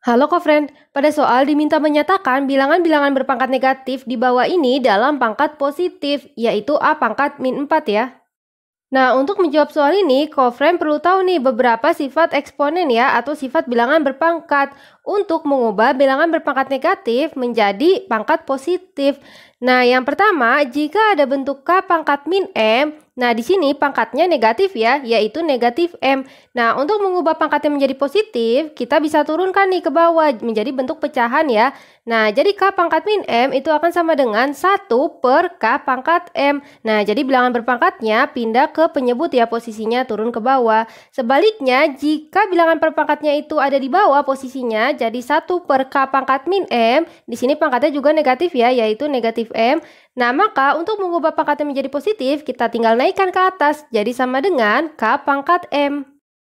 Halo kofriend, pada soal diminta menyatakan bilangan-bilangan berpangkat negatif di bawah ini dalam pangkat positif, yaitu A pangkat min 4 ya. Nah, untuk menjawab soal ini, kofriend perlu tahu nih beberapa sifat eksponen ya, atau sifat bilangan berpangkat untuk mengubah bilangan berpangkat negatif menjadi pangkat positif. Nah, yang pertama, jika ada bentuk K pangkat min M, Nah, di sini pangkatnya negatif ya, yaitu negatif M. Nah, untuk mengubah pangkatnya menjadi positif, kita bisa turunkan nih ke bawah menjadi bentuk pecahan ya. Nah, jadi K pangkat min M itu akan sama dengan 1 per K pangkat M. Nah, jadi bilangan berpangkatnya pindah ke penyebut ya, posisinya turun ke bawah. Sebaliknya, jika bilangan berpangkatnya itu ada di bawah posisinya, jadi 1 per K pangkat min M, di sini pangkatnya juga negatif ya, yaitu negatif M. Nah, maka untuk mengubah pangkatnya menjadi positif, kita tinggal naikkan ke atas, jadi sama dengan K pangkat M.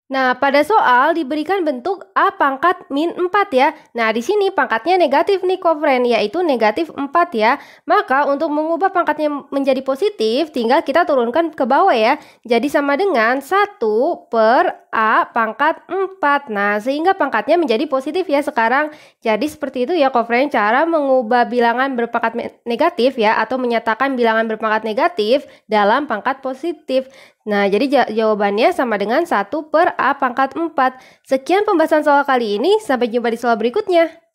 Nah, pada soal diberikan bentuk A pangkat min 4 ya. Nah, di sini pangkatnya negatif nih kofren, yaitu negatif 4 ya. Maka untuk mengubah pangkatnya menjadi positif, tinggal kita turunkan ke bawah ya. Jadi sama dengan 1 per A pangkat 4. Nah, sehingga pangkatnya menjadi positif ya sekarang. Jadi seperti itu ya Kofren cara mengubah bilangan berpangkat negatif ya atau menyatakan bilangan berpangkat negatif dalam pangkat positif. Nah, jadi jawabannya sama dengan 1 per A pangkat 4. Sekian pembahasan soal kali ini, sampai jumpa di soal berikutnya.